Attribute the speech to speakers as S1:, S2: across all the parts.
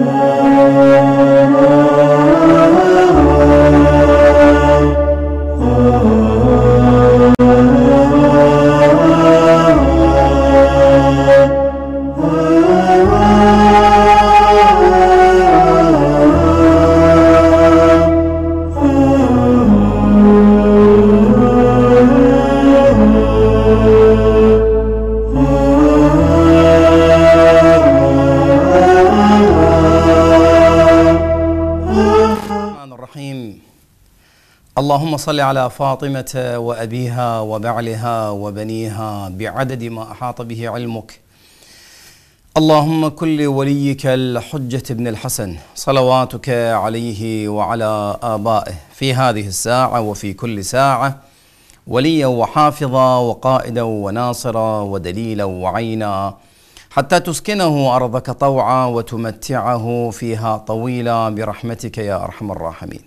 S1: Oh. اللهم صل على فاطمة وأبيها وبعلها وبنيها بعدد ما أحاط به علمك اللهم كل وليك الحجة بن الحسن صلواتك عليه وعلى آبائه في هذه الساعة وفي كل ساعة وليا وحافظا وقائدا وناصرا ودليلا وعينا حتى تسكنه أرضك طوعا وتمتعه فيها طويلا برحمتك يا أرحم الراحمين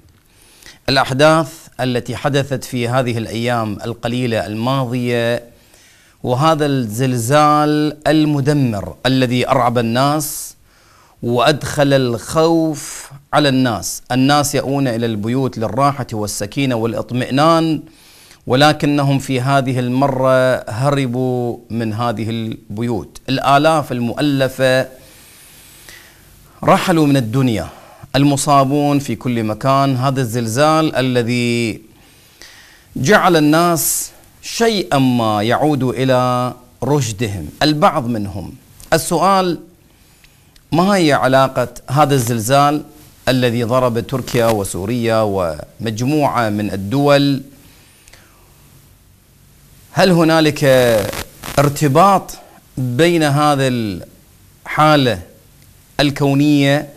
S1: الأحداث التي حدثت في هذه الايام القليله الماضيه وهذا الزلزال المدمر الذي ارعب الناس وادخل الخوف على الناس، الناس الناس ياون الى البيوت للراحه والسكينه والاطمئنان ولكنهم في هذه المره هربوا من هذه البيوت، الالاف المؤلفه رحلوا من الدنيا المصابون في كل مكان هذا الزلزال الذي جعل الناس شيئا ما يعود الى رشدهم البعض منهم السؤال ما هي علاقه هذا الزلزال الذي ضرب تركيا وسوريا ومجموعه من الدول هل هنالك ارتباط بين هذه الحاله الكونيه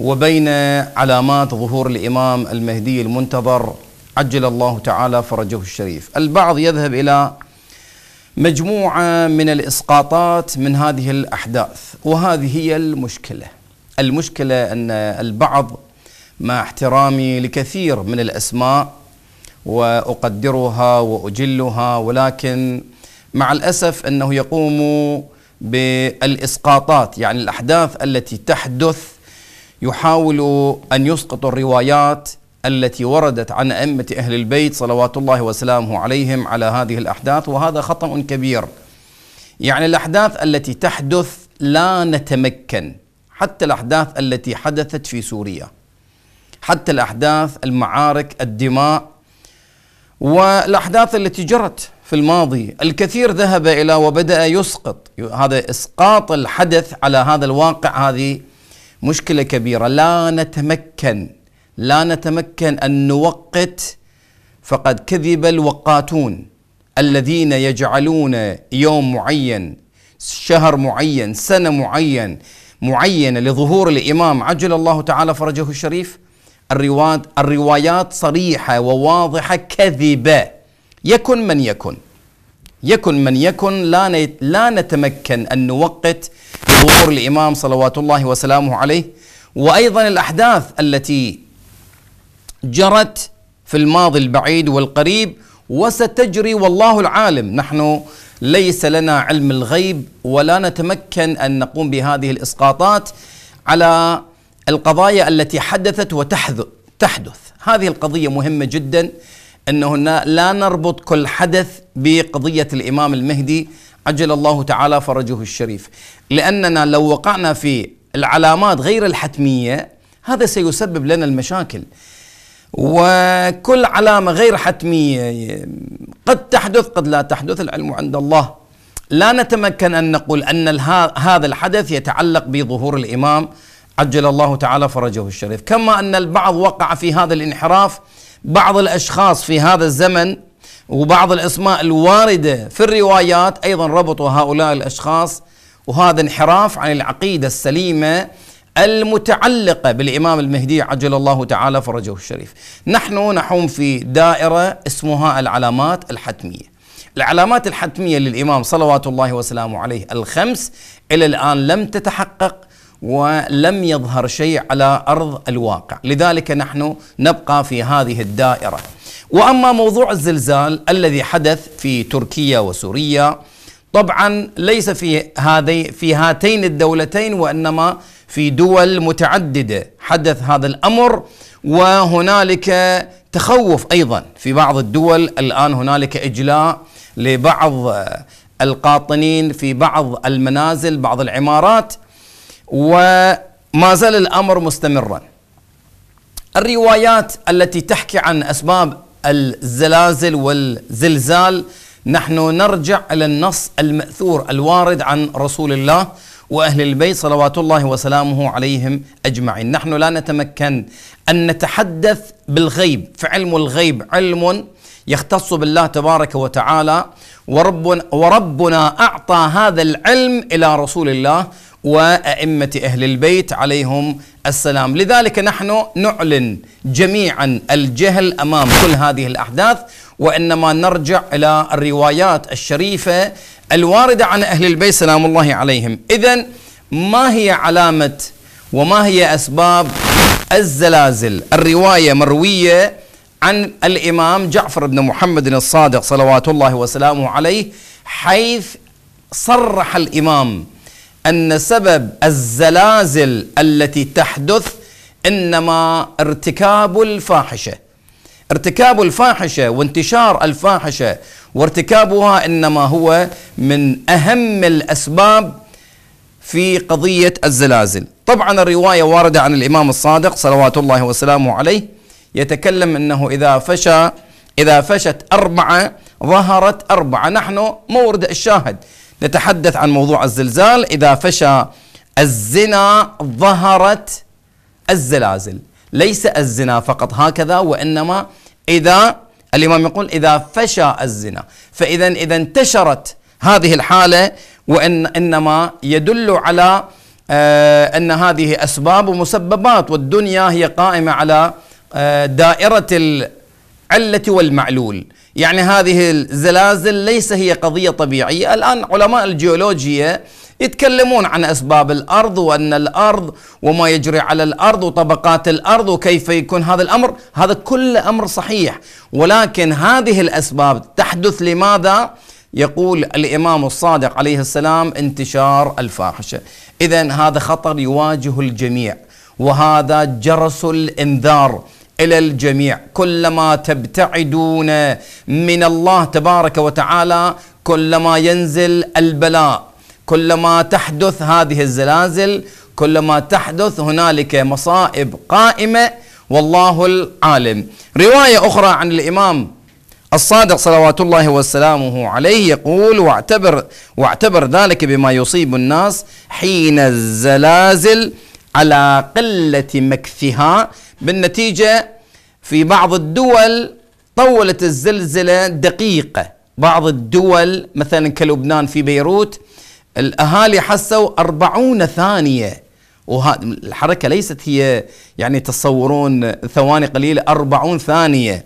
S1: وبين علامات ظهور الإمام المهدي المنتظر عجل الله تعالى فرجه الشريف البعض يذهب إلى مجموعة من الإسقاطات من هذه الأحداث وهذه هي المشكلة المشكلة أن البعض مع احترامي لكثير من الأسماء وأقدرها وأجلها ولكن مع الأسف أنه يقوم بالإسقاطات يعني الأحداث التي تحدث يحاولوا أن يسقطوا الروايات التي وردت عن أئمة أهل البيت صلوات الله وسلامه عليهم على هذه الأحداث وهذا خطأ كبير يعني الأحداث التي تحدث لا نتمكن حتى الأحداث التي حدثت في سوريا حتى الأحداث المعارك الدماء والأحداث التي جرت في الماضي الكثير ذهب إلى وبدأ يسقط هذا إسقاط الحدث على هذا الواقع هذه مشكله كبيره لا نتمكن لا نتمكن ان نوقت فقد كذب الوقاتون الذين يجعلون يوم معين شهر معين سنه معين معينه لظهور الامام عجل الله تعالى فرجه الشريف الروايات صريحه وواضحه كذبه يكن من يكن يكن من يكن لا لا نتمكن ان نوقت ظهور الإمام صلوات الله وسلامه عليه وأيضا الأحداث التي جرت في الماضي البعيد والقريب وستجري والله العالم نحن ليس لنا علم الغيب ولا نتمكن أن نقوم بهذه الإسقاطات على القضايا التي حدثت وتحدث هذه القضية مهمة جدا أنه لا نربط كل حدث بقضية الإمام المهدي عجل الله تعالى فرجه الشريف لأننا لو وقعنا في العلامات غير الحتمية هذا سيسبب لنا المشاكل وكل علامة غير حتمية قد تحدث قد لا تحدث العلم عند الله لا نتمكن أن نقول أن هذا الحدث يتعلق بظهور الإمام عجل الله تعالى فرجه الشريف كما أن البعض وقع في هذا الانحراف بعض الأشخاص في هذا الزمن وبعض الأسماء الواردة في الروايات أيضا ربطوا هؤلاء الأشخاص وهذا انحراف عن العقيدة السليمة المتعلقة بالإمام المهدي عجل الله تعالى فرجه الشريف نحن نحوم في دائرة اسمها العلامات الحتمية العلامات الحتمية للإمام صلوات الله وسلامه عليه الخمس إلى الآن لم تتحقق ولم يظهر شيء على أرض الواقع لذلك نحن نبقى في هذه الدائرة واما موضوع الزلزال الذي حدث في تركيا وسوريا طبعا ليس في هذه في هاتين الدولتين وانما في دول متعدده حدث هذا الامر وهنالك تخوف ايضا في بعض الدول الان هنالك اجلاء لبعض القاطنين في بعض المنازل بعض العمارات وما زال الامر مستمرا الروايات التي تحكي عن اسباب الزلازل والزلزال نحن نرجع الى النص الماثور الوارد عن رسول الله واهل البيت صلوات الله وسلامه عليهم اجمعين، نحن لا نتمكن ان نتحدث بالغيب، فعلم الغيب علم يختص بالله تبارك وتعالى ورب وربنا اعطى هذا العلم الى رسول الله وأئمة أهل البيت عليهم السلام لذلك نحن نعلن جميعا الجهل أمام كل هذه الأحداث وإنما نرجع إلى الروايات الشريفة الواردة عن أهل البيت سلام الله عليهم إذا ما هي علامة وما هي أسباب الزلازل الرواية مروية عن الإمام جعفر بن محمد الصادق صلوات الله وسلامه عليه حيث صرح الإمام أن سبب الزلازل التي تحدث إنما ارتكاب الفاحشة ارتكاب الفاحشة وانتشار الفاحشة وارتكابها إنما هو من أهم الأسباب في قضية الزلازل طبعا الرواية واردة عن الإمام الصادق صلوات الله وسلامه عليه يتكلم أنه إذا فشى إذا فشت أربعة ظهرت أربعة نحن مورد الشاهد نتحدث عن موضوع الزلزال إذا فشى الزنا ظهرت الزلازل ليس الزنا فقط هكذا وإنما إذا الإمام يقول إذا فشى الزنا فإذا إذا انتشرت هذه الحالة وإن إنما يدل على آه، أن هذه أسباب ومسببات والدنيا هي قائمة على آه، دائرة العلة والمعلول يعني هذه الزلازل ليس هي قضية طبيعية الآن علماء الجيولوجيا يتكلمون عن أسباب الأرض وأن الأرض وما يجري على الأرض وطبقات الأرض وكيف يكون هذا الأمر هذا كل أمر صحيح ولكن هذه الأسباب تحدث لماذا؟ يقول الإمام الصادق عليه السلام انتشار الفاحشة إذا هذا خطر يواجه الجميع وهذا جرس الإنذار الى الجميع كلما تبتعدون من الله تبارك وتعالى كلما ينزل البلاء كلما تحدث هذه الزلازل كلما تحدث هنالك مصائب قائمه والله العالم روايه اخرى عن الامام الصادق صلوات الله وسلامه عليه يقول واعتبر واعتبر ذلك بما يصيب الناس حين الزلازل على قله مكثها بالنتيجة في بعض الدول طولت الزلزلة دقيقة بعض الدول مثلا كلبنان في بيروت الأهالي حسوا أربعون ثانية الحركة ليست هي يعني تصورون ثواني قليلة أربعون ثانية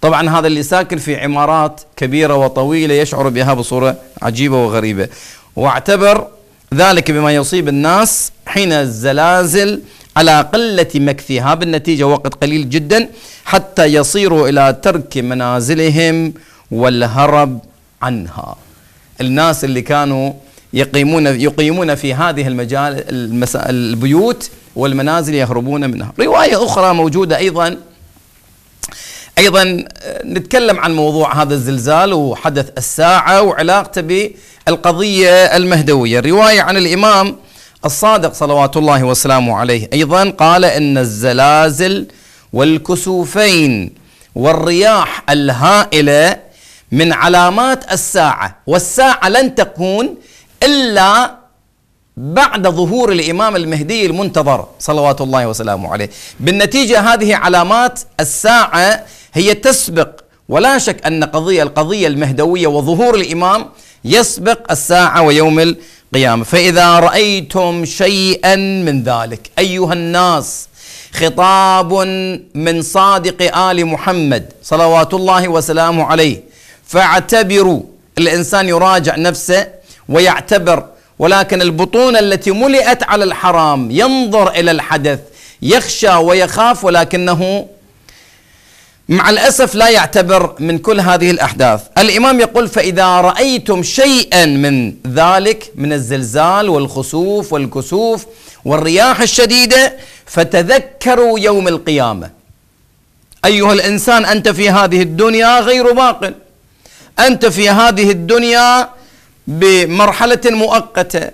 S1: طبعا هذا اللي ساكن في عمارات كبيرة وطويلة يشعر بها بصورة عجيبة وغريبة واعتبر ذلك بما يصيب الناس حين الزلازل على قلة مكثها بالنتيجة وقت قليل جدا حتى يصيروا إلى ترك منازلهم والهرب عنها الناس اللي كانوا يقيمون يقيمون في هذه المجال المسا البيوت والمنازل يهربون منها رواية أخرى موجودة أيضا أيضا نتكلم عن موضوع هذا الزلزال وحدث الساعة وعلاقته بالقضية المهدوية الرواية عن الإمام الصادق صلوات الله وسلامه عليه ايضا قال ان الزلازل والكسوفين والرياح الهائله من علامات الساعه والساعه لن تكون الا بعد ظهور الامام المهدي المنتظر صلوات الله وسلامه عليه بالنتيجه هذه علامات الساعه هي تسبق ولا شك ان قضيه القضيه المهدويه وظهور الامام يسبق الساعه ويوم قيامة فإذا رأيتم شيئا من ذلك أيها الناس خطاب من صادق آل محمد صلوات الله وسلامه عليه فاعتبروا الإنسان يراجع نفسه ويعتبر ولكن البطونة التي ملئت على الحرام ينظر إلى الحدث يخشى ويخاف ولكنه مع الأسف لا يعتبر من كل هذه الأحداث الإمام يقول فإذا رأيتم شيئا من ذلك من الزلزال والخسوف والكسوف والرياح الشديدة فتذكروا يوم القيامة أيها الإنسان أنت في هذه الدنيا غير باق أنت في هذه الدنيا بمرحلة مؤقتة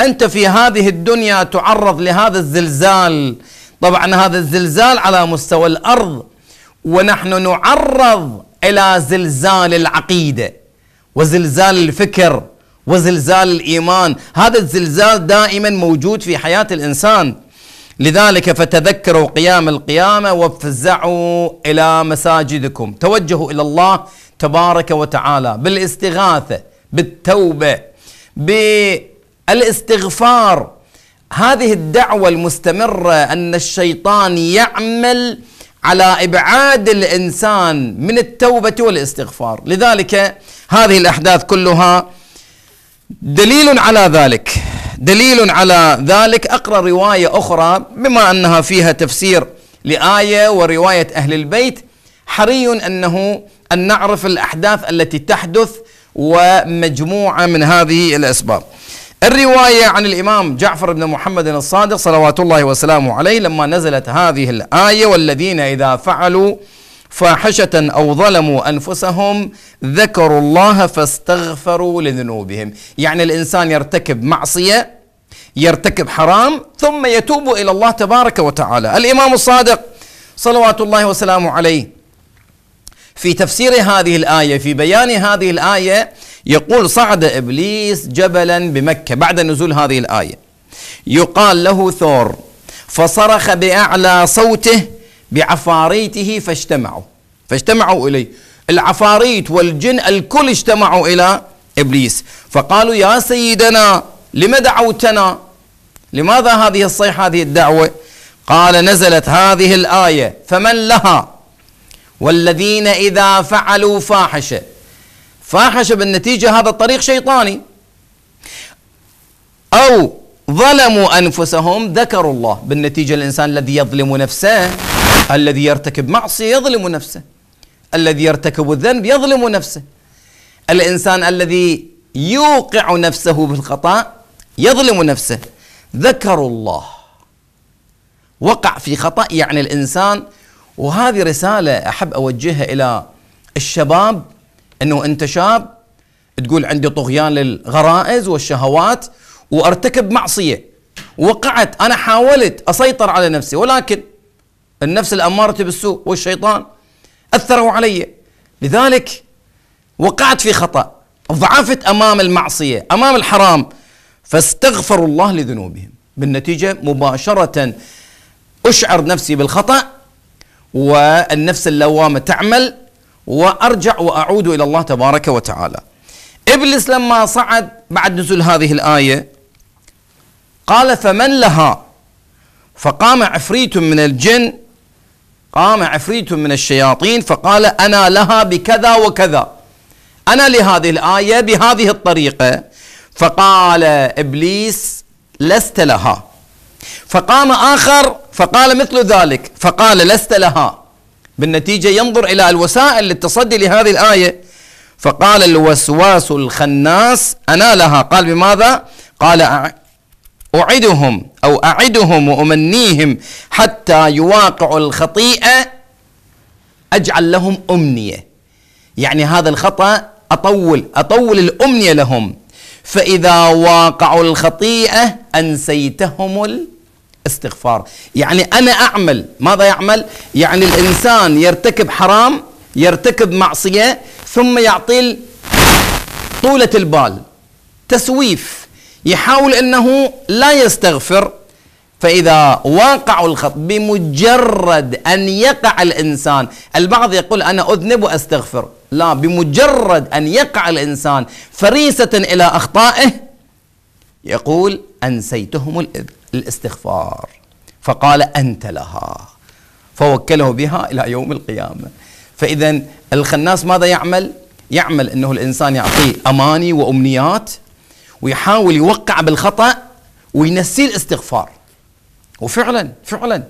S1: أنت في هذه الدنيا تعرض لهذا الزلزال طبعا هذا الزلزال على مستوى الأرض ونحن نعرض الى زلزال العقيده وزلزال الفكر وزلزال الايمان، هذا الزلزال دائما موجود في حياه الانسان. لذلك فتذكروا قيام القيامه وافزعوا الى مساجدكم، توجهوا الى الله تبارك وتعالى بالاستغاثه، بالتوبه، بالاستغفار. هذه الدعوه المستمره ان الشيطان يعمل على ابعاد الانسان من التوبه والاستغفار، لذلك هذه الاحداث كلها دليل على ذلك، دليل على ذلك اقرا روايه اخرى بما انها فيها تفسير لايه وروايه اهل البيت حري انه ان نعرف الاحداث التي تحدث ومجموعه من هذه الاسباب. الرواية عن الإمام جعفر بن محمد الصادق صلوات الله وسلامه عليه لما نزلت هذه الآية والذين إذا فعلوا فاحشة أو ظلموا أنفسهم ذكروا الله فاستغفروا لذنوبهم يعني الإنسان يرتكب معصية يرتكب حرام ثم يتوب إلى الله تبارك وتعالى الإمام الصادق صلوات الله وسلامه عليه في تفسير هذه الآية في بيان هذه الآية يقول صعد إبليس جبلا بمكة بعد نزول هذه الآية يقال له ثور فصرخ بأعلى صوته بعفاريته فاجتمعوا فاجتمعوا إليه العفاريت والجن الكل اجتمعوا إلى إبليس فقالوا يا سيدنا لم دعوتنا لماذا هذه الصيحة هذه الدعوة قال نزلت هذه الآية فمن لها والذين إذا فعلوا فاحشة فاحشة بالنتيجة هذا الطريق شيطاني أو ظلموا أنفسهم ذكروا الله بالنتيجة الإنسان الذي يظلم نفسه الذي يرتكب معصية يظلم نفسه الذي يرتكب الذنب يظلم نفسه الإنسان الذي يوقع نفسه بالخطأ يظلم نفسه ذكروا الله وقع في خطأ يعني الإنسان وهذه رسالة أحب أوجهها إلى الشباب أنه أنت شاب تقول عندي طغيان للغرائز والشهوات وارتكب معصية وقعت أنا حاولت أسيطر على نفسي ولكن النفس الأمارة بالسوء والشيطان أثروا علي لذلك وقعت في خطأ ضعفت أمام المعصية أمام الحرام فاستغفروا الله لذنوبهم بالنتيجة مباشرة أشعر نفسي بالخطأ والنفس اللوامة تعمل وأرجع وأعود إلى الله تبارك وتعالى إبليس لما صعد بعد نزول هذه الآية قال فمن لها فقام عفريت من الجن قام عفريت من الشياطين فقال أنا لها بكذا وكذا أنا لهذه الآية بهذه الطريقة فقال إبليس لست لها فقام آخر فقال مثل ذلك فقال لست لها بالنتيجة ينظر إلى الوسائل للتصدي لهذه الآية فقال الوسواس الخناس أنا لها قال بماذا قال أعدهم أو أعدهم وأمنيهم حتى يواقعوا الخطيئة أجعل لهم أمنية يعني هذا الخطأ أطول أطول الأمنية لهم فإذا واقعوا الخطيئة أنسيتهم استغفار يعني أنا أعمل ماذا يعمل؟ يعني الإنسان يرتكب حرام يرتكب معصية ثم يعطي طولة البال تسويف يحاول أنه لا يستغفر فإذا واقع الخطأ بمجرد أن يقع الإنسان البعض يقول أنا أذنب وأستغفر لا بمجرد أن يقع الإنسان فريسة إلى أخطائه يقول أنسيتهم الإذن الاستغفار فقال أنت لها فوكله بها إلى يوم القيامة فإذا الخناس ماذا يعمل؟ يعمل أنه الإنسان يعطيه أماني وأمنيات ويحاول يوقع بالخطأ وينسيه الاستغفار وفعلا فعلا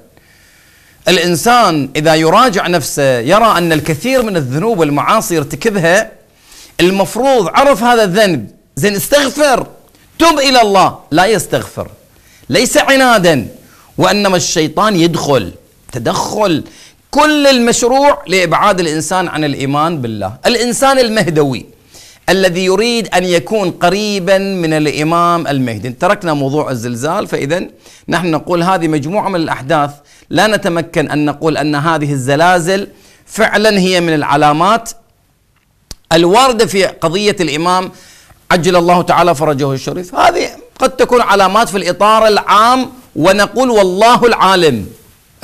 S1: الإنسان إذا يراجع نفسه يرى أن الكثير من الذنوب والمعاصي يرتكبها المفروض عرف هذا الذنب زين استغفر تب إلى الله لا يستغفر ليس عنادا وانما الشيطان يدخل تدخل كل المشروع لابعاد الانسان عن الايمان بالله، الانسان المهدوي الذي يريد ان يكون قريبا من الامام المهدي، تركنا موضوع الزلزال فاذا نحن نقول هذه مجموعه من الاحداث لا نتمكن ان نقول ان هذه الزلازل فعلا هي من العلامات الوارده في قضيه الامام عجل الله تعالى فرجه الشريف، هذه قد تكون علامات في الإطار العام ونقول والله العالم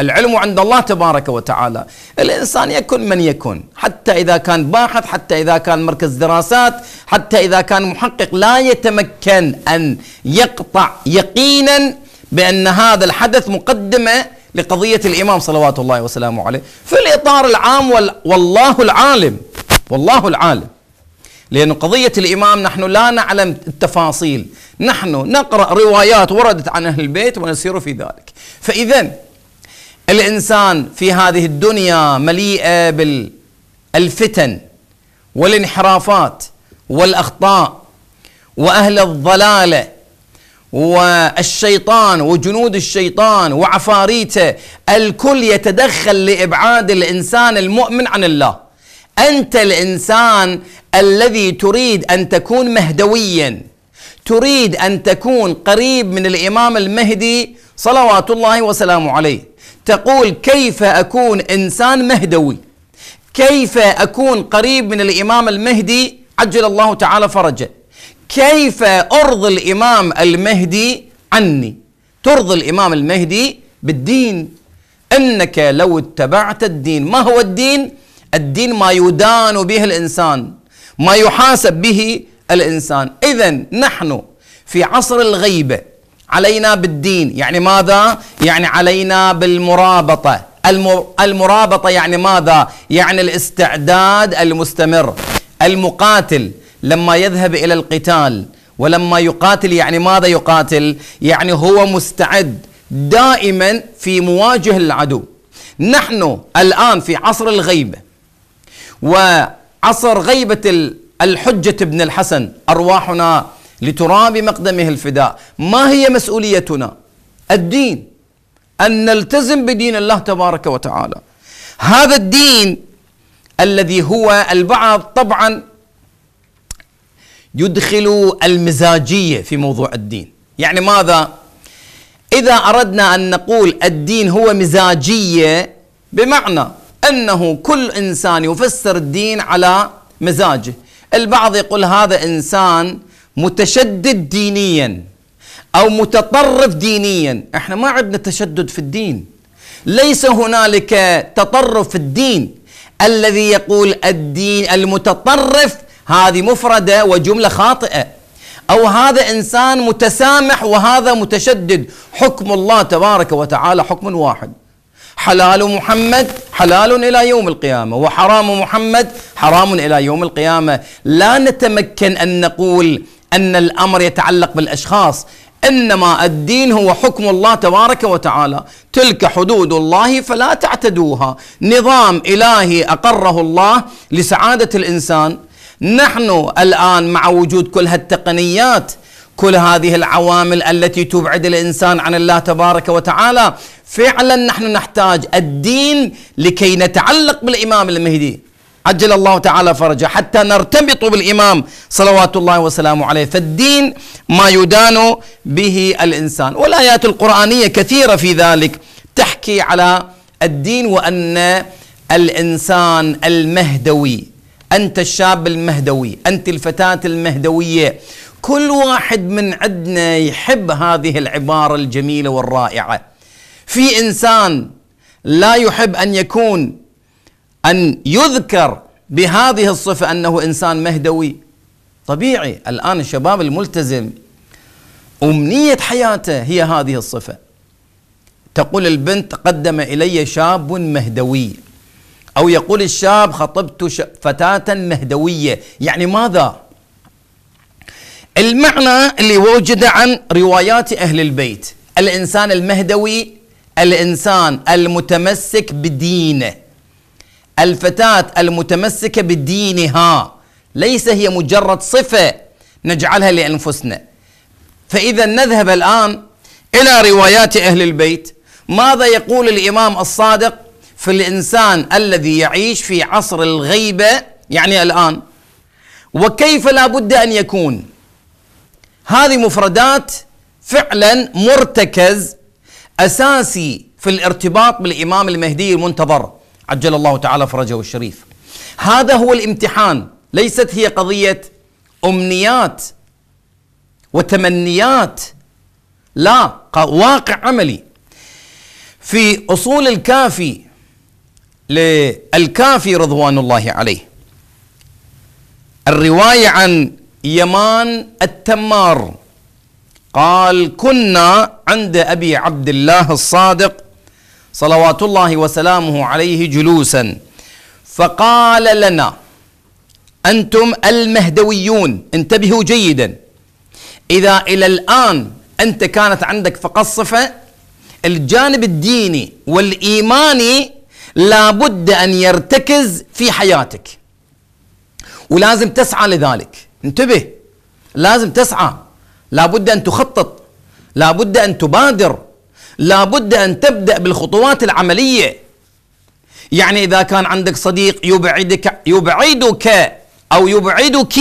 S1: العلم عند الله تبارك وتعالى الإنسان يكن من يكن حتى إذا كان باحث حتى إذا كان مركز دراسات حتى إذا كان محقق لا يتمكن أن يقطع يقينا بأن هذا الحدث مقدمة لقضية الإمام صلوات الله وسلامه عليه في الإطار العام والله العالم والله العالم لأن قضية الإمام نحن لا نعلم التفاصيل نحن نقرأ روايات وردت عن أهل البيت ونسير في ذلك فإذا الإنسان في هذه الدنيا مليئة بالفتن والانحرافات والأخطاء وأهل الضلالة والشيطان وجنود الشيطان وعفاريته الكل يتدخل لابعاد الانسان المؤمن عن الله انت الانسان الذي تريد ان تكون مهدويا تريد ان تكون قريب من الامام المهدي صلوات الله وسلامه عليه تقول كيف اكون انسان مهدوي كيف اكون قريب من الامام المهدي عجل الله تعالى فرجه كيف ارضي الامام المهدي عني ترضي الامام المهدي بالدين انك لو اتبعت الدين ما هو الدين الدين ما يدان به الانسان ما يحاسب به الانسان اذا نحن في عصر الغيبه علينا بالدين يعني ماذا يعني علينا بالمرابطه المرابطه يعني ماذا يعني الاستعداد المستمر المقاتل لما يذهب الى القتال ولما يقاتل يعني ماذا يقاتل يعني هو مستعد دائما في مواجهه العدو نحن الان في عصر الغيبه و عصر غيبة الحجة ابن الحسن أرواحنا لتراب مقدمه الفداء ما هي مسؤوليتنا الدين أن نلتزم بدين الله تبارك وتعالى هذا الدين الذي هو البعض طبعا يدخل المزاجية في موضوع الدين يعني ماذا إذا أردنا أن نقول الدين هو مزاجية بمعنى أنه كل إنسان يفسر الدين على مزاجه البعض يقول هذا إنسان متشدد دينيا أو متطرف دينيا احنا ما عندنا تشدد في الدين ليس هنالك تطرف في الدين الذي يقول الدين المتطرف هذه مفردة وجملة خاطئة أو هذا إنسان متسامح وهذا متشدد حكم الله تبارك وتعالى حكم واحد حلال محمد حلال الى يوم القيامه وحرام محمد حرام الى يوم القيامه لا نتمكن ان نقول ان الامر يتعلق بالاشخاص انما الدين هو حكم الله تبارك وتعالى تلك حدود الله فلا تعتدوها نظام الهي اقره الله لسعاده الانسان نحن الان مع وجود كل هالتقنيات كل هذه العوامل التي تبعد الانسان عن الله تبارك وتعالى فعلا نحن نحتاج الدين لكي نتعلق بالامام المهدي عجل الله تعالى فرجه حتى نرتبط بالامام صلوات الله وسلامه عليه فالدين ما يدان به الانسان والايات القرانيه كثيره في ذلك تحكي على الدين وان الانسان المهدوي انت الشاب المهدوي انت الفتاه المهدويه كل واحد من عندنا يحب هذه العباره الجميله والرائعه في انسان لا يحب ان يكون ان يذكر بهذه الصفه انه انسان مهدوي طبيعي الان الشباب الملتزم امنيه حياته هي هذه الصفه تقول البنت قدم الي شاب مهدوي او يقول الشاب خطبت فتاه مهدويه يعني ماذا المعنى اللي وجد عن روايات أهل البيت الإنسان المهدوي الإنسان المتمسك بدينه الفتاة المتمسكة بدينها ليس هي مجرد صفة نجعلها لأنفسنا فإذا نذهب الآن إلى روايات أهل البيت ماذا يقول الإمام الصادق في الإنسان الذي يعيش في عصر الغيبة يعني الآن وكيف لا بد أن يكون هذه مفردات فعلا مرتكز اساسي في الارتباط بالامام المهدي المنتظر عجل الله تعالى فرجه الشريف. هذا هو الامتحان، ليست هي قضيه امنيات وتمنيات لا واقع عملي. في اصول الكافي للكافي رضوان الله عليه الروايه عن يمان التمار قال كنا عند أبي عبد الله الصادق صلوات الله وسلامه عليه جلوسا فقال لنا أنتم المهدويون انتبهوا جيدا إذا إلى الآن أنت كانت عندك فقط صفة الجانب الديني والإيماني لابد أن يرتكز في حياتك ولازم تسعى لذلك انتبه لازم تسعى لابد أن تخطط لابد أن تبادر لابد أن تبدأ بالخطوات العملية يعني إذا كان عندك صديق يبعدك يبعدك أو يبعدك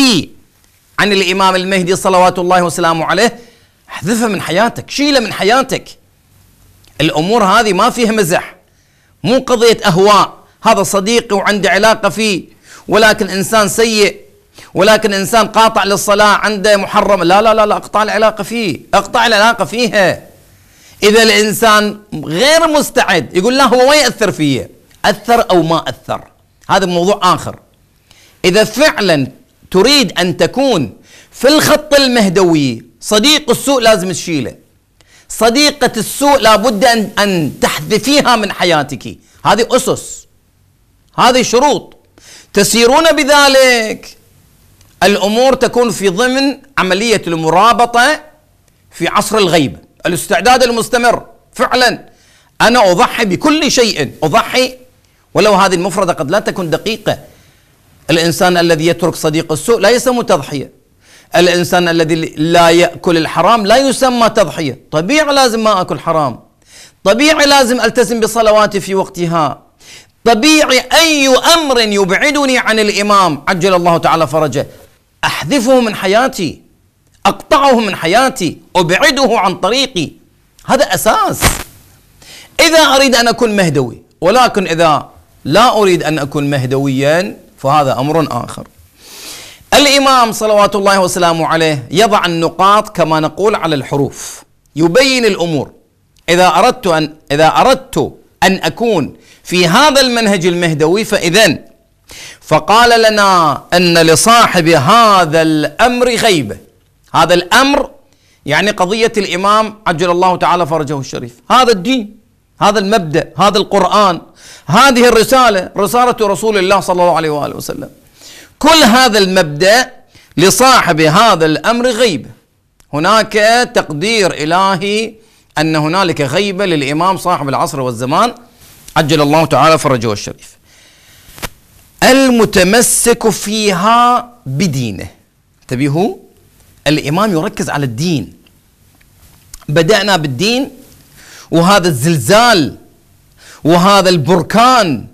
S1: عن الإمام المهدي صلوات الله وسلامه عليه احذفه من حياتك شيله من حياتك الأمور هذه ما فيها مزح مو قضية أهواء هذا صديقي وعندي علاقة فيه ولكن إنسان سيء ولكن إنسان قاطع للصلاة عنده محرم لا لا لا, لا أقطع العلاقة فيه أقطع العلاقة فيها إذا الإنسان غير مستعد يقول لا هو ما يأثر فيه أثر أو ما أثر هذا موضوع آخر إذا فعلا تريد أن تكون في الخط المهدوي صديق السوء لازم تشيله صديقة السوء لابد أن أن تحذفيها من حياتك هذه أسس هذه شروط تسيرون بذلك الأمور تكون في ضمن عملية المرابطة في عصر الغيب الاستعداد المستمر فعلا أنا أضحي بكل شيء أضحي ولو هذه المفردة قد لا تكون دقيقة الإنسان الذي يترك صديق السوء لا يسمى تضحية الإنسان الذي لا يأكل الحرام لا يسمى تضحية طبيعي لازم ما أكل حرام طبيعي لازم ألتزم بصلواتي في وقتها طبيعي أي أمر يبعدني عن الإمام عجل الله تعالى فرجه أحذفه من حياتي أقطعه من حياتي أبعده عن طريقي هذا أساس إذا أريد أن أكون مهدوي ولكن إذا لا أريد أن أكون مهدويا فهذا أمر آخر الإمام صلوات الله وسلامه عليه يضع النقاط كما نقول على الحروف يبين الأمور إذا أردت أن إذا أردت أن أكون في هذا المنهج المهدوي فإذا فقال لنا ان لصاحب هذا الامر غيبه هذا الامر يعني قضيه الامام عجل الله تعالى فرجه الشريف هذا الدين هذا المبدا هذا القران هذه الرساله رساله رسول الله صلى الله عليه واله وسلم كل هذا المبدا لصاحب هذا الامر غيبه هناك تقدير الهي ان هنالك غيبه للامام صاحب العصر والزمان عجل الله تعالى فرجه الشريف المتمسك فيها بدينه انتبهوا الإمام يركز على الدين بدأنا بالدين وهذا الزلزال وهذا البركان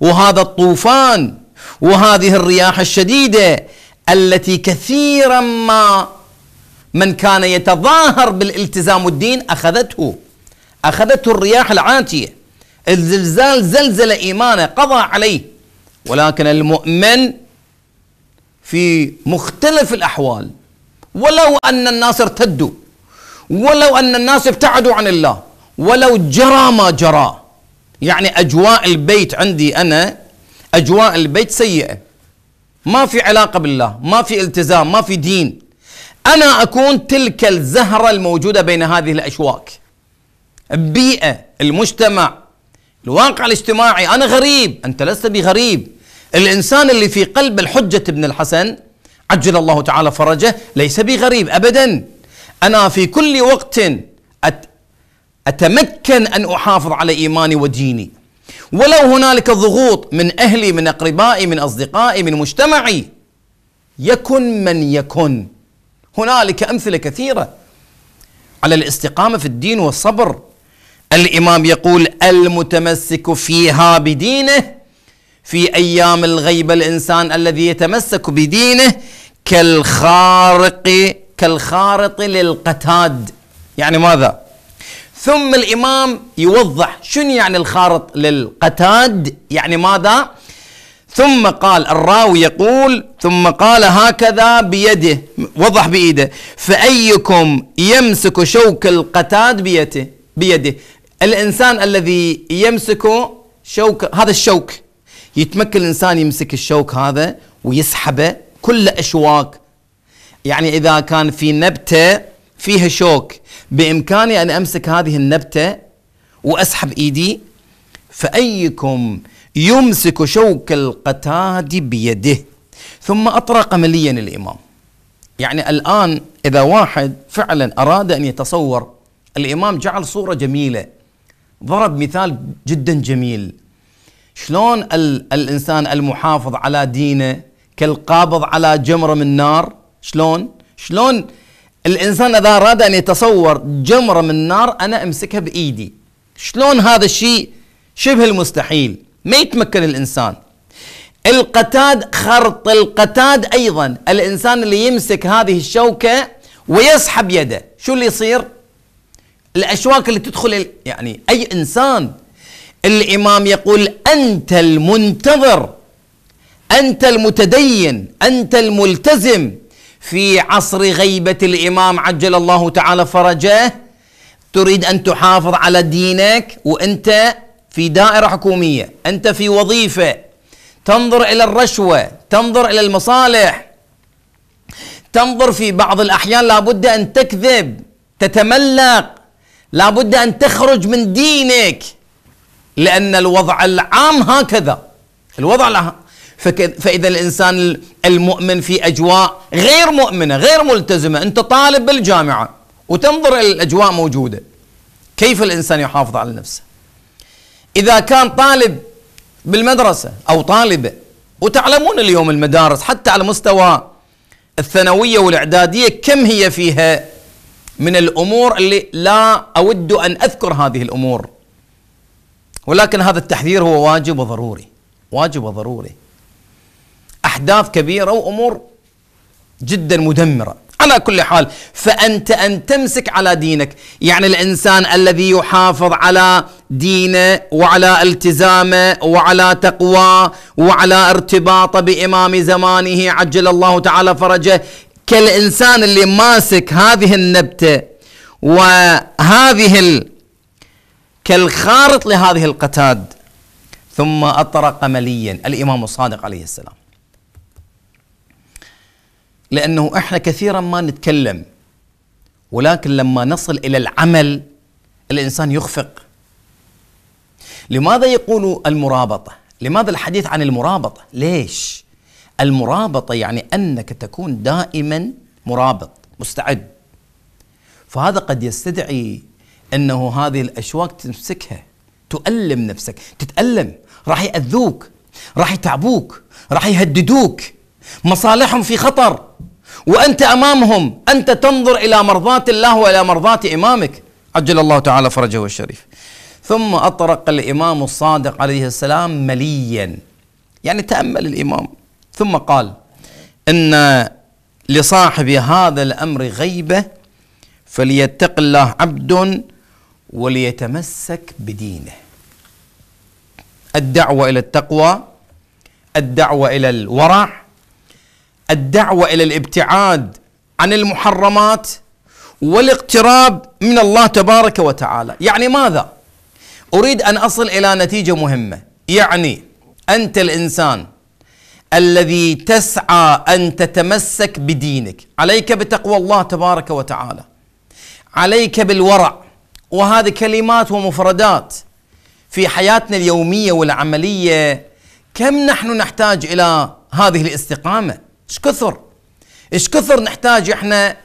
S1: وهذا الطوفان وهذه الرياح الشديدة التي كثيرا ما من كان يتظاهر بالالتزام الدين أخذته أخذته الرياح العاتية الزلزال زلزل إيمانه قضى عليه ولكن المؤمن في مختلف الأحوال ولو أن الناس ارتدوا ولو أن الناس ابتعدوا عن الله ولو جرى ما جرى يعني أجواء البيت عندي أنا أجواء البيت سيئة ما في علاقة بالله ما في التزام ما في دين أنا أكون تلك الزهرة الموجودة بين هذه الأشواك البيئة المجتمع الواقع الاجتماعي أنا غريب أنت لست بغريب الإنسان اللي في قلب الحجة ابن الحسن عجل الله تعالى فرجه ليس بغريب أبدا أنا في كل وقت أتمكن أن أحافظ على إيماني وديني ولو هنالك ضغوط من أهلي من أقربائي من أصدقائي من مجتمعي يكن من يكن هنالك أمثلة كثيرة على الاستقامة في الدين والصبر الإمام يقول المتمسك فيها بدينه في ايام الغيبه الانسان الذي يتمسك بدينه كالخارق كالخارط للقتاد يعني ماذا ثم الامام يوضح شنو يعني الخارط للقتاد يعني ماذا ثم قال الراوي يقول ثم قال هكذا بيده وضح بايده فايكم يمسك شوك القتاد بيده بيده الانسان الذي يمسك شوك هذا الشوك يتمكن الانسان يمسك الشوك هذا ويسحبه كله اشواك يعني اذا كان في نبته فيها شوك بامكاني ان امسك هذه النبته واسحب ايدي فايكم يمسك شوك القتاد بيده ثم اطرق مليا الامام يعني الان اذا واحد فعلا اراد ان يتصور الامام جعل صوره جميله ضرب مثال جدا جميل شلون ال الانسان المحافظ على دينه كالقابض على جمره من نار شلون شلون الانسان اذا اراد ان يتصور جمره من نار انا امسكها بايدي شلون هذا الشيء شبه المستحيل ما يتمكن الانسان القتاد خرط القتاد ايضا الانسان اللي يمسك هذه الشوكه ويسحب يده شو اللي يصير الاشواك اللي تدخل يعني اي انسان الإمام يقول أنت المنتظر أنت المتدين أنت الملتزم في عصر غيبة الإمام عجل الله تعالى فرجه تريد أن تحافظ على دينك وأنت في دائرة حكومية أنت في وظيفة تنظر إلى الرشوة تنظر إلى المصالح تنظر في بعض الأحيان لابد أن تكذب تتملق لابد أن تخرج من دينك لأن الوضع العام هكذا الوضع العام فإذا الإنسان المؤمن في أجواء غير مؤمنة غير ملتزمة أنت طالب بالجامعة وتنظر إلى الأجواء موجودة كيف الإنسان يحافظ على نفسه إذا كان طالب بالمدرسة أو طالبة وتعلمون اليوم المدارس حتى على مستوى الثانوية والإعدادية كم هي فيها من الأمور اللي لا أود أن أذكر هذه الأمور ولكن هذا التحذير هو واجب وضروري واجب وضروري أحداث كبيرة وأمور جدا مدمرة على كل حال فأنت أن تمسك على دينك يعني الإنسان الذي يحافظ على دينه وعلى التزامه وعلى تقواه وعلى ارتباطه بإمام زمانه عجل الله تعالى فرجه كالإنسان اللي ماسك هذه النبتة وهذه كالخارط لهذه القتاد ثم أطرق مليا الإمام الصادق عليه السلام لأنه إحنا كثيرا ما نتكلم ولكن لما نصل إلى العمل الإنسان يخفق لماذا يقول المرابطة لماذا الحديث عن المرابطة ليش المرابطة يعني أنك تكون دائما مرابط مستعد فهذا قد يستدعي انه هذه الاشواك تمسكها تؤلم نفسك تتالم راح ياذوك راح يتعبوك راح يهددوك مصالحهم في خطر وانت امامهم انت تنظر الى مرضاه الله والى مرضاه امامك عجل الله تعالى فرجه الشريف ثم اطرق الامام الصادق عليه السلام مليا يعني تامل الامام ثم قال ان لصاحب هذا الامر غيبه فليتق الله عبد وليتمسك بدينه الدعوه الى التقوى الدعوه الى الورع الدعوه الى الابتعاد عن المحرمات والاقتراب من الله تبارك وتعالى يعني ماذا اريد ان اصل الى نتيجه مهمه يعني انت الانسان الذي تسعى ان تتمسك بدينك عليك بتقوى الله تبارك وتعالى عليك بالورع وهذه كلمات ومفردات في حياتنا اليوميه والعمليه كم نحن نحتاج الى هذه الاستقامه ايش كثر ايش كثر نحتاج احنا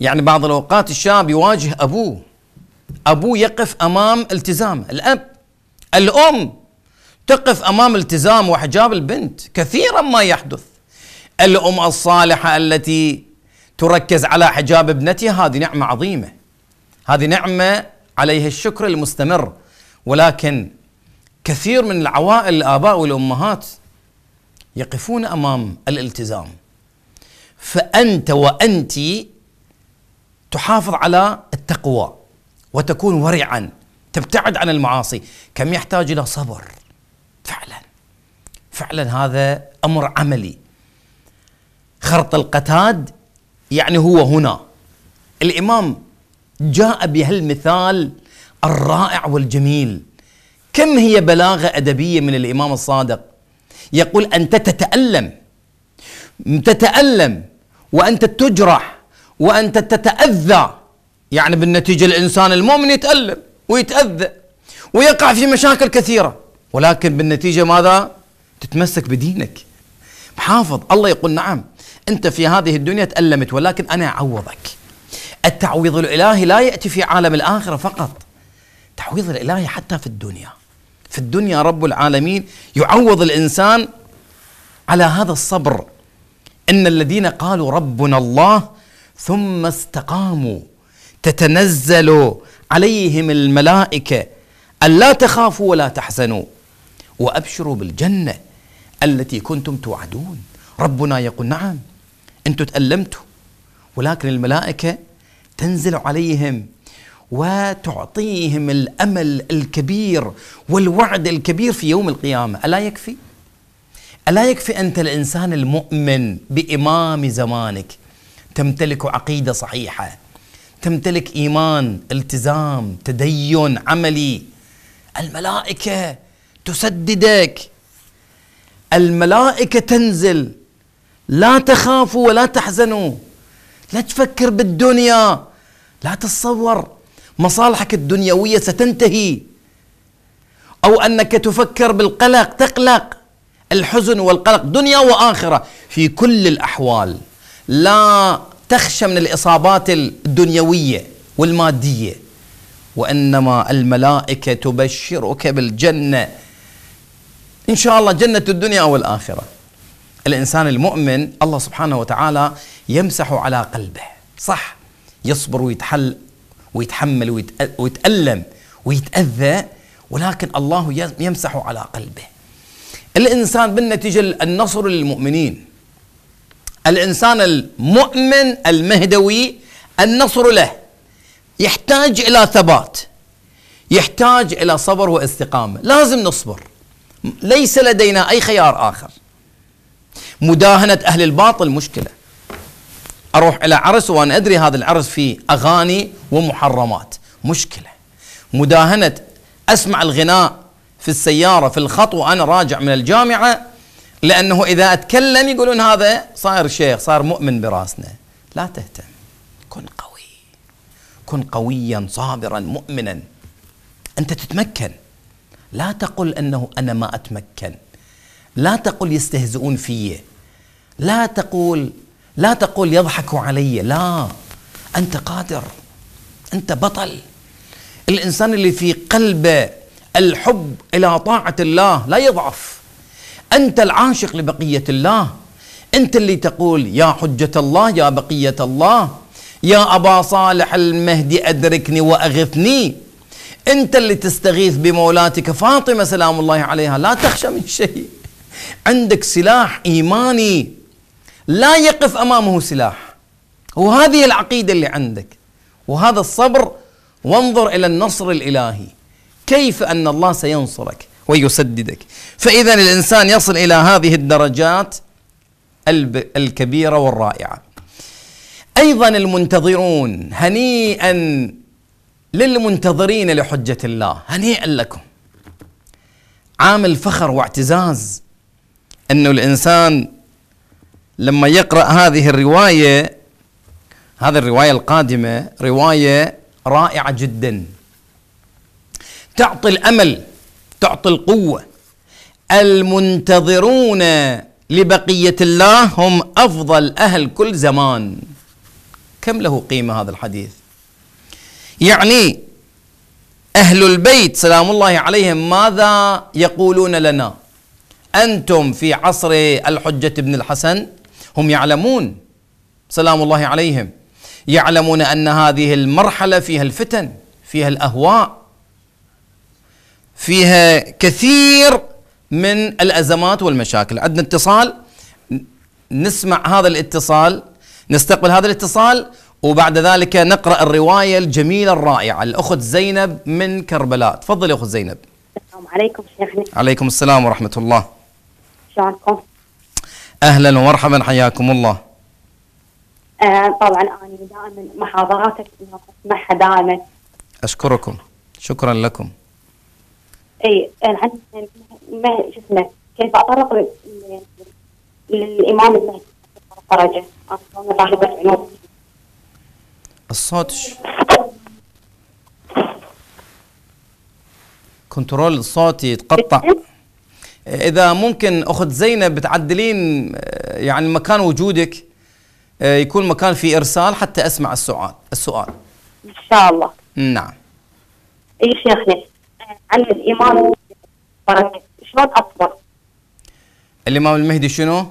S1: يعني بعض الاوقات الشاب يواجه ابوه ابوه يقف امام التزام الاب الام تقف امام التزام وحجاب البنت كثيرا ما يحدث الام الصالحه التي تركز على حجاب ابنتها هذه نعمة عظيمة هذه نعمة عليها الشكر المستمر ولكن كثير من العوائل الآباء والأمهات يقفون أمام الالتزام فأنت وأنت تحافظ على التقوى وتكون ورعا تبتعد عن المعاصي كم يحتاج إلى صبر فعلا فعلا هذا أمر عملي خرط القتاد يعني هو هنا الامام جاء بهالمثال الرائع والجميل كم هي بلاغه ادبيه من الامام الصادق يقول انت تتالم تتالم وانت تجرح وانت تتاذى يعني بالنتيجه الانسان المؤمن يتالم ويتاذى ويقع في مشاكل كثيره ولكن بالنتيجه ماذا؟ تتمسك بدينك محافظ الله يقول نعم أنت في هذه الدنيا تألمت ولكن أنا أعوضك التعويض الإلهي لا يأتي في عالم الآخرة فقط تعويض الإلهي حتى في الدنيا في الدنيا رب العالمين يعوض الإنسان على هذا الصبر إن الذين قالوا ربنا الله ثم استقاموا تتنزل عليهم الملائكة ألا تخافوا ولا تحزنوا وأبشروا بالجنة التي كنتم توعدون ربنا يقول نعم انتم تألمتوا ولكن الملائكة تنزل عليهم وتعطيهم الامل الكبير والوعد الكبير في يوم القيامه، الا يكفي؟ الا يكفي انت الانسان المؤمن بامام زمانك تمتلك عقيده صحيحه، تمتلك ايمان، التزام، تدين عملي. الملائكه تسددك. الملائكه تنزل لا تخافوا ولا تحزنوا لا تفكر بالدنيا لا تتصور مصالحك الدنيوية ستنتهي أو أنك تفكر بالقلق تقلق الحزن والقلق دنيا وآخرة في كل الأحوال لا تخشى من الإصابات الدنيوية والمادية وإنما الملائكة تبشرك بالجنة إن شاء الله جنة الدنيا والآخرة الإنسان المؤمن الله سبحانه وتعالى يمسح على قلبه صح يصبر ويتحل ويتحمل ويتألم ويتأذى ولكن الله يمسح على قلبه الإنسان بالنتيجة النصر للمؤمنين الإنسان المؤمن المهدوي النصر له يحتاج إلى ثبات يحتاج إلى صبر واستقامة لازم نصبر ليس لدينا أي خيار آخر مداهنة أهل الباطل مشكلة أروح إلى عرس وأنا أدري هذا العرس فيه أغاني ومحرمات مشكلة مداهنة أسمع الغناء في السيارة في الخط وأنا راجع من الجامعة لأنه إذا أتكلم يقولون هذا صاير شيخ صار مؤمن براسنا لا تهتم كن قوي كن قويا صابرا مؤمنا أنت تتمكن لا تقل أنه أنا ما أتمكن لا تقل يستهزئون في لا تقول لا تقول يضحكوا علي لا أنت قادر أنت بطل الإنسان اللي في قلبه الحب إلى طاعة الله لا يضعف أنت العاشق لبقية الله أنت اللي تقول يا حجة الله يا بقية الله يا أبا صالح المهدي أدركني وأغثني أنت اللي تستغيث بمولاتك فاطمة سلام الله عليها لا تخشى من شيء عندك سلاح ايماني لا يقف امامه سلاح وهذه العقيده اللي عندك وهذا الصبر وانظر الى النصر الالهي كيف ان الله سينصرك ويسددك فاذا الانسان يصل الى هذه الدرجات الكبيره والرائعه ايضا المنتظرون هنيئا للمنتظرين لحجه الله هنيئا لكم عامل فخر واعتزاز انه الانسان لما يقرا هذه الروايه هذه الروايه القادمه روايه رائعه جدا تعطي الامل تعطي القوه المنتظرون لبقيه الله هم افضل اهل كل زمان كم له قيمه هذا الحديث يعني اهل البيت سلام الله عليهم ماذا يقولون لنا أنتم في عصر الحجة بن الحسن هم يعلمون سلام الله عليهم يعلمون أن هذه المرحلة فيها الفتن فيها الأهواء فيها كثير من الأزمات والمشاكل عندنا اتصال نسمع هذا الاتصال نستقبل هذا الاتصال وبعد ذلك نقرأ الرواية الجميلة الرائعة الأخت زينب من كربلاء تفضل يا أخت زينب السلام عليكم شيخنا عليكم السلام ورحمة الله شلونكم؟ اهلا ومرحبا حياكم الله. آه طبعا انا دائما محاضراتك اسمعها دائما. اشكركم شكرا لكم. اي انا عندي شو اسمه كيف اطرق للامام المهدي درجه انا كنترول الصوت يتقطع. اذا ممكن اخت زينب تعدلين آه، يعني مكان وجودك آه، يكون مكان في ارسال حتى اسمع السؤال السؤال ان شاء الله نعم اي شيخنا آه، عن الامام شلون اصبر الامام المهدي شنو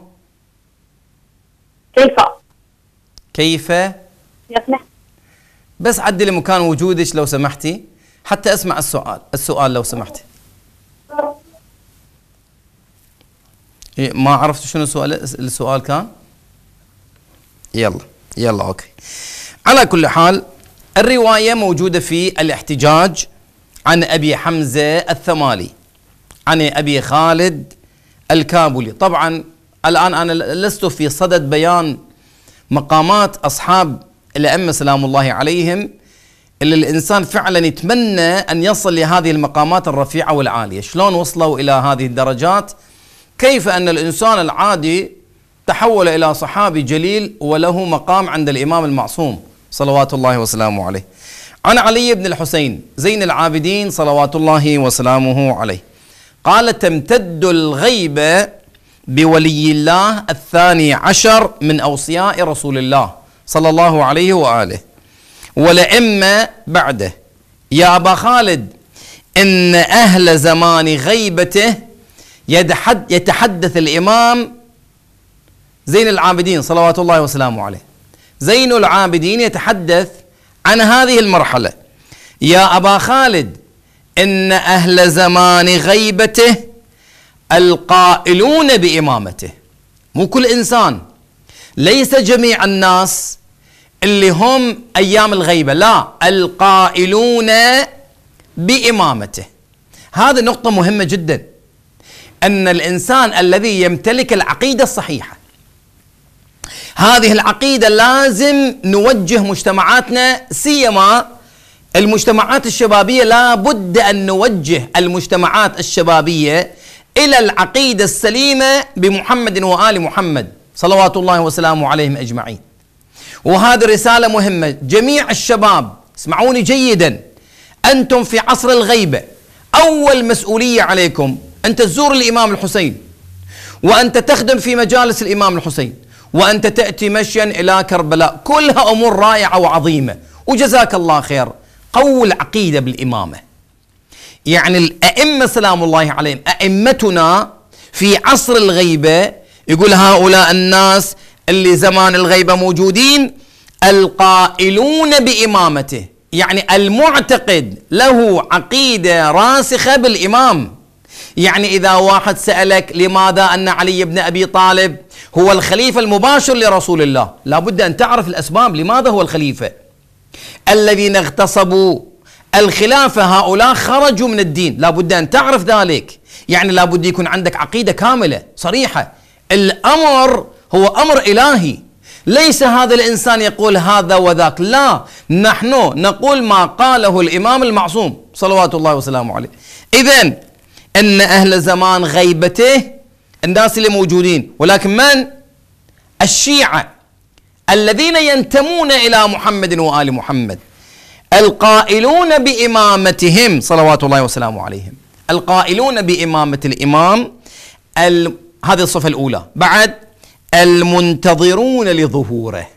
S1: كيف كيف شيخنا بس عدلي مكان وجودك لو سمحتي حتى اسمع السؤال السؤال لو سمحتي إيه، ما عرفت شنو السؤال السؤال كان يلا يلا اوكي على كل حال الروايه موجوده في الاحتجاج عن ابي حمزه الثمالي عن ابي خالد الكابولي طبعا الان انا لست في صدد بيان مقامات اصحاب الائمه سلام الله عليهم اللي الانسان فعلا يتمنى ان يصل لهذه المقامات الرفيعه والعاليه شلون وصلوا الى هذه الدرجات كيف أن الإنسان العادي تحول إلى صحابي جليل وله مقام عند الإمام المعصوم صلوات الله وسلامه عليه عن علي بن الحسين زين العابدين صلوات الله وسلامه عليه قال تمتد الغيبة بولي الله الثاني عشر من أوصياء رسول الله صلى الله عليه وآله ولئما بعده يا أبا خالد إن أهل زمان غيبته يتحدث الإمام زين العابدين صلوات الله وسلامه عليه زين العابدين يتحدث عن هذه المرحلة يا أبا خالد إن أهل زمان غيبته القائلون بإمامته مو كل إنسان ليس جميع الناس اللي هم أيام الغيبة لا القائلون بإمامته هذه نقطة مهمة جداً أن الإنسان الذي يمتلك العقيدة الصحيحة هذه العقيدة لازم نوجه مجتمعاتنا سيما المجتمعات الشبابية لا بد أن نوجه المجتمعات الشبابية إلى العقيدة السليمة بمحمد وآل محمد صلوات الله وسلامه عليهم أجمعين وهذه رسالة مهمة جميع الشباب اسمعوني جيدا أنتم في عصر الغيبة أول مسؤولية عليكم أنت تزور الإمام الحسين وأنت تخدم في مجالس الإمام الحسين وأنت تأتي مشيا إلى كربلاء كلها أمور رائعة وعظيمة وجزاك الله خير قووا العقيدة بالإمامة يعني الأئمة سلام الله عليهم أئمتنا في عصر الغيبة يقول هؤلاء الناس اللي زمان الغيبة موجودين القائلون بإمامته يعني المعتقد له عقيدة راسخة بالإمام يعني إذا واحد سألك لماذا أن علي بن أبي طالب هو الخليفة المباشر لرسول الله لابد أن تعرف الأسباب لماذا هو الخليفة الذين اغتصبوا الخلافة هؤلاء خرجوا من الدين لابد أن تعرف ذلك يعني لابد يكون عندك عقيدة كاملة صريحة الأمر هو أمر إلهي ليس هذا الانسان يقول هذا وذاك لا نحن نقول ما قاله الامام المعصوم صلوات الله وسلامه عليه اذا أن أهل زمان غيبته الناس اللي موجودين ولكن من؟ الشيعة الذين ينتمون إلى محمد وآل محمد القائلون بإمامتهم صلوات الله وسلامه عليهم القائلون بإمامة الإمام ال... هذه الصفة الأولى بعد المنتظرون لظهوره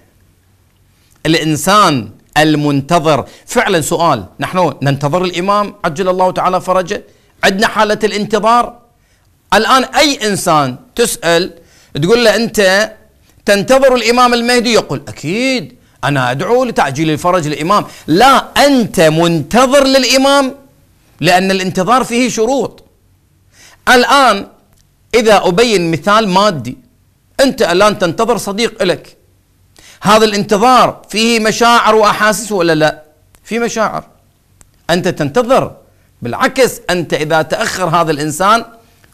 S1: الإنسان المنتظر فعلا سؤال نحن ننتظر الإمام عجل الله تعالى فرجه عندنا حالة الانتظار الآن أي إنسان تسأل تقول له أنت تنتظر الإمام المهدي يقول أكيد أنا أدعو لتعجيل الفرج للإمام لا أنت منتظر للإمام لأن الانتظار فيه شروط الآن إذا أبين مثال مادي أنت الآن تنتظر صديق لك هذا الانتظار فيه مشاعر وأحاسيس ولا لا في مشاعر أنت تنتظر بالعكس أنت إذا تأخر هذا الإنسان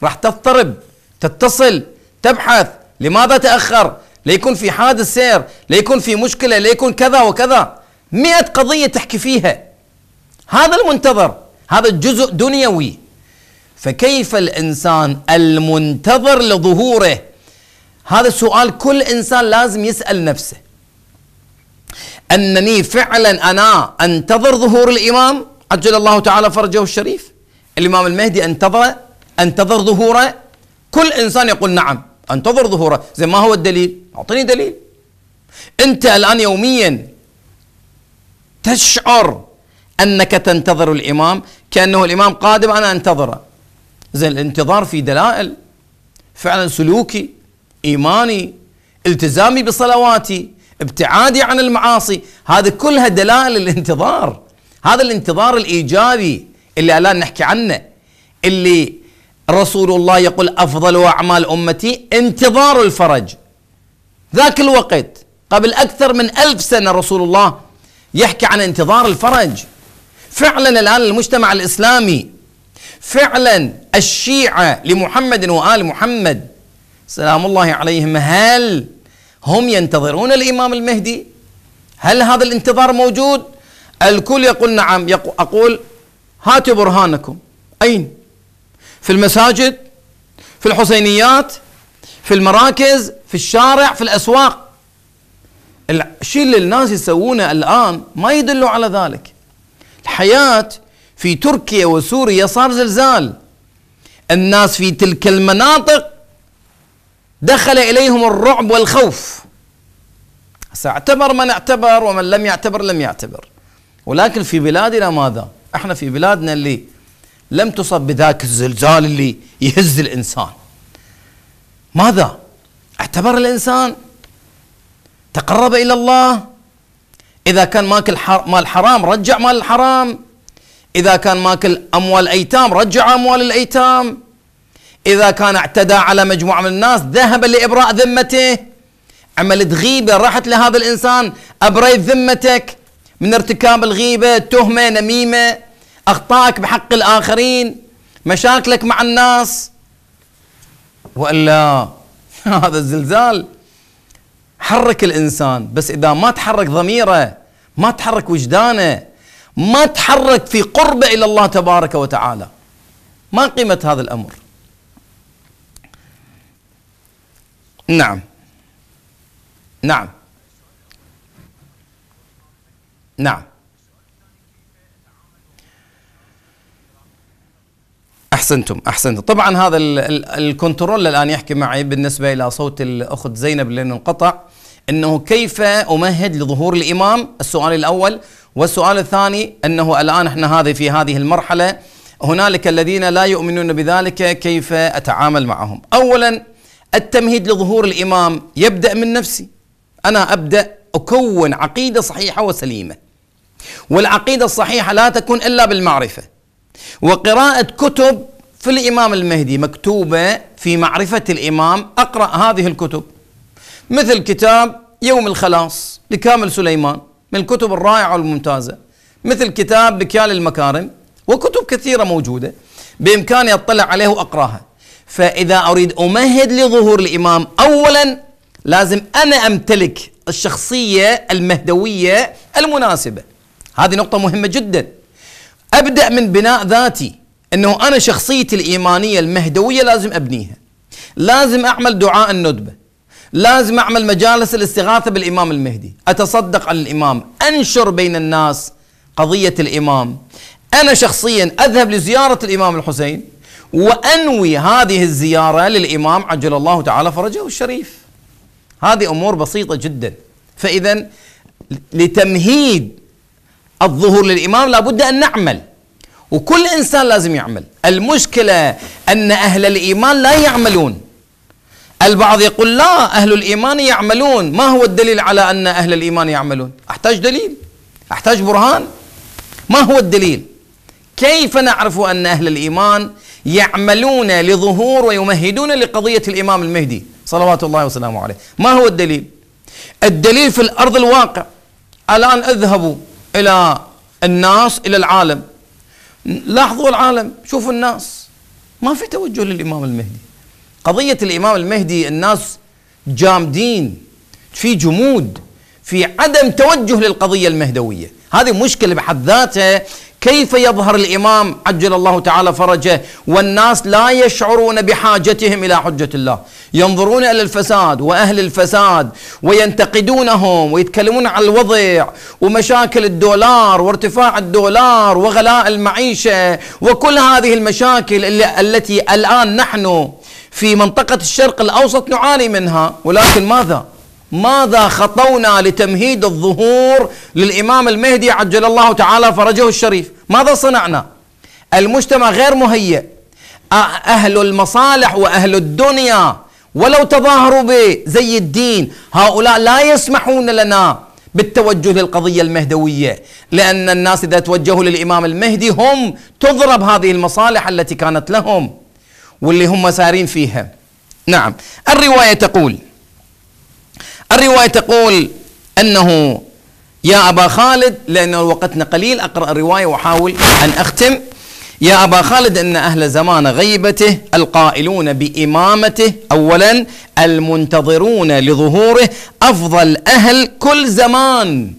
S1: راح تضطرب تتصل تبحث لماذا تأخر ليكون في حادث سير ليكون في مشكلة ليكون كذا وكذا مئة قضية تحكي فيها هذا المنتظر هذا الجزء دنيوي فكيف الإنسان المنتظر لظهوره هذا السؤال كل إنسان لازم يسأل نفسه أنني فعلا أنا أنتظر ظهور الإمام عجل الله تعالى فرجه الشريف الإمام المهدي انتظر انتظر ظهوره كل إنسان يقول نعم انتظر ظهوره زين ما هو الدليل أعطني دليل أنت الآن يوميا تشعر أنك تنتظر الإمام كأنه الإمام قادم أنا أنتظره زين الانتظار في دلائل فعلا سلوكي إيماني التزامي بصلواتي ابتعادي عن المعاصي هذه كلها دلائل الانتظار هذا الانتظار الايجابي اللي الان نحكي عنه اللي رسول الله يقول افضل اعمال امتي انتظار الفرج ذاك الوقت قبل اكثر من ألف سنه رسول الله يحكي عن انتظار الفرج فعلا الان المجتمع الاسلامي فعلا الشيعه لمحمد وال محمد سلام الله عليهم هل هم ينتظرون الامام المهدي؟ هل هذا الانتظار موجود؟ الكل يقول نعم يقول أقول هاتوا برهانكم أين في المساجد في الحسينيات في المراكز في الشارع في الأسواق الشيء اللي الناس يسوونه الآن ما يدلوا على ذلك الحياة في تركيا وسوريا صار زلزال الناس في تلك المناطق دخل إليهم الرعب والخوف اعتبر من اعتبر ومن لم يعتبر لم يعتبر ولكن في بلادنا ماذا احنا في بلادنا اللي لم تصب بذاك الزلزال اللي يهز الانسان ماذا اعتبر الانسان تقرب الى الله اذا كان ماكل مال حرام رجع مال الحرام اذا كان ماكل اموال ايتام رجع اموال الايتام اذا كان اعتدى على مجموعه من الناس ذهب لابراء ذمته عملت غيبه راحت لهذا الانسان ابريت ذمتك من ارتكاب الغيبة تهمة نميمة أخطائك بحق الآخرين مشاكلك مع الناس وإلا هذا الزلزال حرك الإنسان بس إذا ما تحرك ضميره ما تحرك وجدانه ما تحرك في قربه إلى الله تبارك وتعالى ما قيمة هذا الأمر نعم نعم نعم احسنتم احسنتم طبعا هذا الكنترول الان يحكي معي بالنسبه الى صوت الاخت زينب لانه انقطع انه كيف امهد لظهور الامام السؤال الاول والسؤال الثاني انه الان احنا هذه في هذه المرحله هنالك الذين لا يؤمنون بذلك كيف اتعامل معهم اولا التمهيد لظهور الامام يبدا من نفسي انا ابدا اكون عقيده صحيحه وسليمه والعقيدة الصحيحة لا تكون إلا بالمعرفة وقراءة كتب في الإمام المهدي مكتوبة في معرفة الإمام أقرأ هذه الكتب مثل كتاب يوم الخلاص لكامل سليمان من الكتب الرائعة والممتازة مثل كتاب بكيال المكارم وكتب كثيرة موجودة بإمكاني أطلع عليه وأقراها فإذا أريد أمهد لظهور الإمام أولا لازم أنا أمتلك الشخصية المهدوية المناسبة هذه نقطة مهمة جدا أبدأ من بناء ذاتي أنه أنا شخصيتي الإيمانية المهدوية لازم أبنيها لازم أعمل دعاء الندبة لازم أعمل مجالس الاستغاثة بالإمام المهدي أتصدق على الإمام أنشر بين الناس قضية الإمام أنا شخصيا أذهب لزيارة الإمام الحسين وأنوي هذه الزيارة للإمام عجل الله تعالى فرجه الشريف هذه أمور بسيطة جدا فإذا لتمهيد الظهور للإمام لابد أن نعمل وكل إنسان لازم يعمل المشكلة أن أهل الإيمان لا يعملون البعض يقول لا أهل الإيمان يعملون ما هو الدليل على أن أهل الإيمان يعملون أحتاج دليل أحتاج برهان ما هو الدليل كيف نعرف أن أهل الإيمان يعملون لظهور ويمهدون لقضية الإمام المهدي صلوات الله وسلامه عليه ما هو الدليل الدليل في الأرض الواقع الآن اذهبوا إلى الناس إلى العالم لاحظوا العالم شوفوا الناس ما في توجه للإمام المهدي قضية الإمام المهدي الناس جامدين في جمود في عدم توجه للقضية المهدوية هذه مشكلة بحد ذاتها كيف يظهر الإمام عجل الله تعالى فرجه والناس لا يشعرون بحاجتهم إلى حجة الله ينظرون إلى الفساد وأهل الفساد وينتقدونهم ويتكلمون عن الوضع ومشاكل الدولار وارتفاع الدولار وغلاء المعيشة وكل هذه المشاكل التي الآن نحن في منطقة الشرق الأوسط نعاني منها ولكن ماذا؟ ماذا خطونا لتمهيد الظهور للإمام المهدي عجل الله تعالى فرجه الشريف ماذا صنعنا المجتمع غير مهيئ أهل المصالح وأهل الدنيا ولو تظاهروا بزي الدين هؤلاء لا يسمحون لنا بالتوجه للقضية المهدوية لأن الناس إذا توجهوا للإمام المهدي هم تضرب هذه المصالح التي كانت لهم واللي هم سارين فيها نعم الرواية تقول الرواية تقول أنه يا أبا خالد لأن وقتنا قليل أقرأ الرواية وأحاول أن أختم يا أبا خالد أن أهل زمان غيبته القائلون بإمامته أولا المنتظرون لظهوره أفضل أهل كل زمان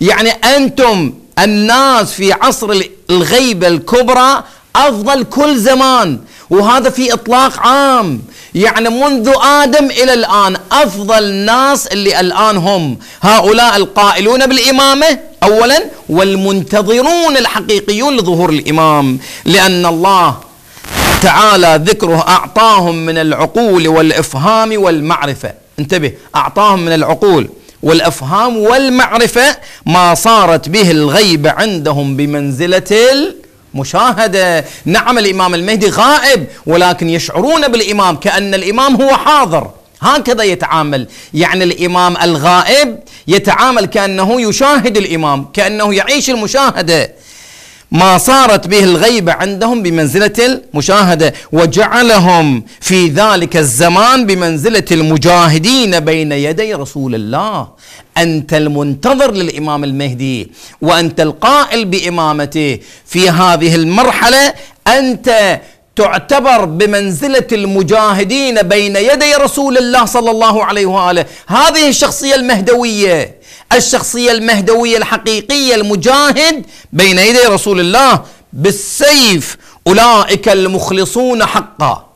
S1: يعني أنتم الناس في عصر الغيبة الكبرى أفضل كل زمان وهذا في إطلاق عام يعني منذ آدم إلى الآن أفضل الناس اللي الآن هم هؤلاء القائلون بالإمامة أولا والمنتظرون الحقيقيون لظهور الإمام لأن الله تعالى ذكره أعطاهم من العقول والإفهام والمعرفة انتبه أعطاهم من العقول والافهام والمعرفه ما صارت به الغيبه عندهم بمنزله مشاهدة نعم الإمام المهدي غائب ولكن يشعرون بالإمام كأن الإمام هو حاضر هكذا يتعامل يعني الإمام الغائب يتعامل كأنه يشاهد الإمام كأنه يعيش المشاهدة ما صارت به الغيبة عندهم بمنزلة المشاهدة وجعلهم في ذلك الزمان بمنزلة المجاهدين بين يدي رسول الله أنت المنتظر للإمام المهدي وأنت القائل بإمامته في هذه المرحلة أنت تعتبر بمنزلة المجاهدين بين يدي رسول الله صلى الله عليه وآله هذه الشخصية المهدوية الشخصية المهدوية الحقيقية المجاهد بين يدي رسول الله بالسيف أولئك المخلصون حقا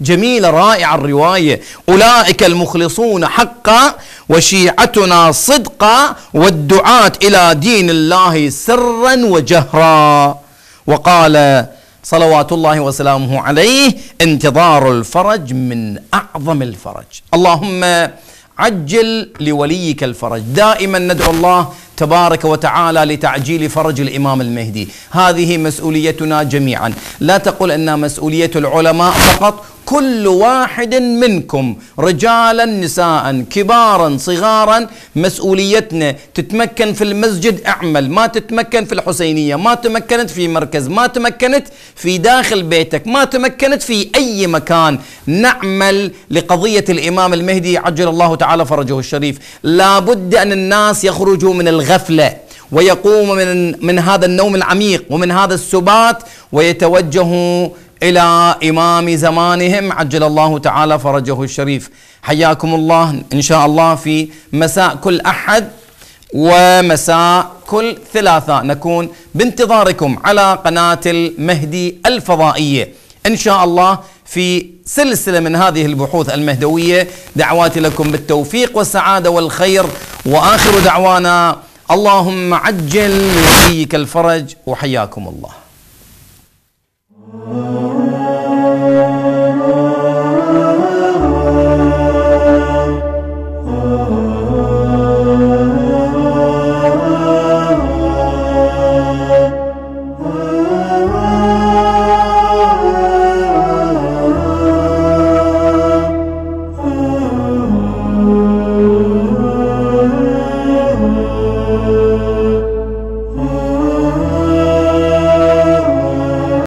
S1: جميلة رائعة الرواية أولئك المخلصون حقا وشيعتنا صدقا والدعاة إلى دين الله سرا وجهرا وقال صلوات الله وسلامه عليه انتظار الفرج من اعظم الفرج اللهم عجل لوليك الفرج دائما ندعو الله تبارك وتعالى لتعجيل فرج الامام المهدي هذه مسؤوليتنا جميعا لا تقل أنها مسؤوليه العلماء فقط كل واحد منكم رجالا نساء كبارا صغارا مسؤوليتنا تتمكن في المسجد اعمل ما تتمكن في الحسينية ما تمكنت في مركز ما تمكنت في داخل بيتك ما تمكنت في أي مكان نعمل لقضية الإمام المهدي عجل الله تعالى فرجه الشريف لابد أن الناس يخرجوا من الغفلة ويقوم من, من هذا النوم العميق ومن هذا السبات ويتوجهوا إلى إمام زمانهم عجل الله تعالى فرجه الشريف حياكم الله إن شاء الله في مساء كل أحد ومساء كل ثلاثاء نكون بانتظاركم على قناة المهدي الفضائية إن شاء الله في سلسلة من هذه البحوث المهدوية دعواتي لكم بالتوفيق والسعادة والخير وآخر دعوانا اللهم عجل لوليك الفرج وحياكم الله Oh.